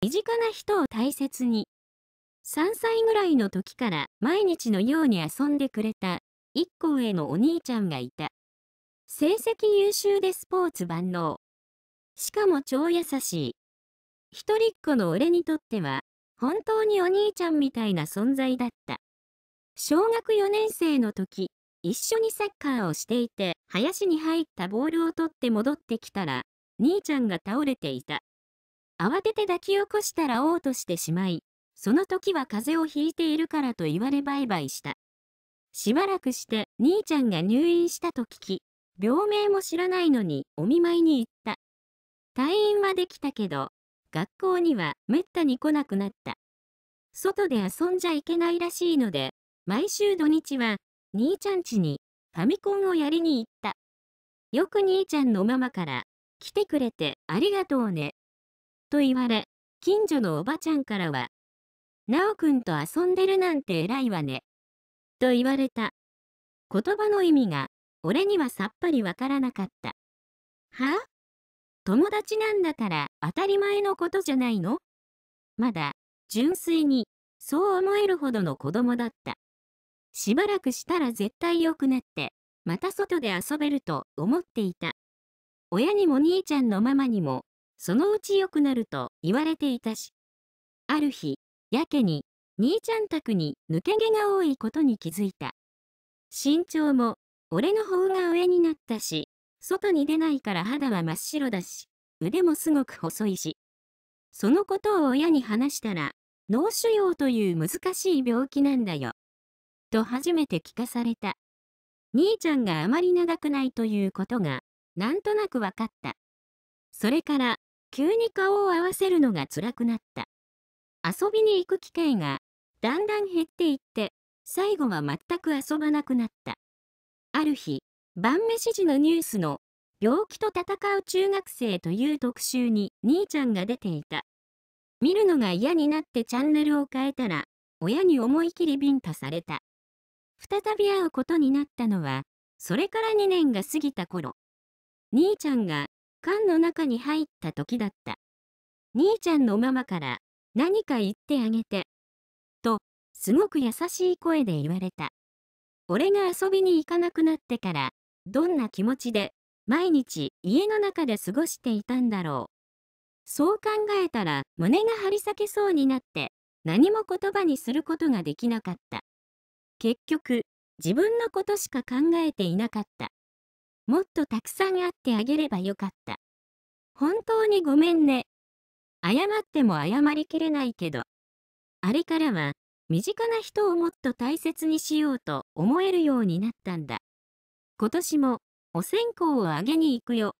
身近な人を大切に3歳ぐらいの時から毎日のように遊んでくれた一個上のお兄ちゃんがいた成績優秀でスポーツ万能しかも超優しい一人っ子の俺にとっては本当にお兄ちゃんみたいな存在だった小学4年生の時一緒にサッカーをしていて林に入ったボールを取って戻ってきたら兄ちゃんが倒れていた慌てて抱き起こしたらおうとしてしまい、その時は風邪をひいているからと言われバイバイした。しばらくして兄ちゃんが入院したと聞き、病名も知らないのにお見舞いに行った。退院はできたけど、学校にはめったに来なくなった。外で遊んじゃいけないらしいので、毎週土日は兄ちゃん家にファミコンをやりに行った。よく兄ちゃんのママから、来てくれてありがとうねと言われ、近所のおばちゃんからは、なおくんと遊んでるなんて偉いわね。と言われた。言葉の意味が、俺にはさっぱりわからなかった。は友達なんだから当たり前のことじゃないのまだ、純粋に、そう思えるほどの子供だった。しばらくしたら絶対良くなって、また外で遊べると思っていた。親にも兄ちゃんのママにもそのうち良くなると言われていたし、ある日、やけに兄ちゃん宅に抜け毛が多いことに気づいた。身長も俺の方が上になったし、外に出ないから肌は真っ白だし、腕もすごく細いし。そのことを親に話したら、脳腫瘍という難しい病気なんだよ。と初めて聞かされた。兄ちゃんがあまり長くないということが、なんとなく分かった。それから、急に顔を合わせるのが辛くなった。遊びに行く機会がだんだん減っていって、最後は全く遊ばなくなった。ある日、晩飯時のニュースの病気と戦う中学生という特集に兄ちゃんが出ていた。見るのが嫌になってチャンネルを変えたら、親に思い切りビンタされた。再び会うことになったのは、それから2年が過ぎた頃。兄ちゃんが缶の中に入った時だった。兄ちゃんのママから何か言ってあげて。と、すごく優しい声で言われた。俺が遊びに行かなくなってから、どんな気持ちで毎日家の中で過ごしていたんだろう。そう考えたら胸が張り裂けそうになって何も言葉にすることができなかった。結局、自分のことしか考えていなかった。もっとたくさん会ってあげればよかった。本当にごめんね。謝っても謝りきれないけど。あれからは、身近な人をもっと大切にしようと思えるようになったんだ。今年も、お線香をあげに行くよ。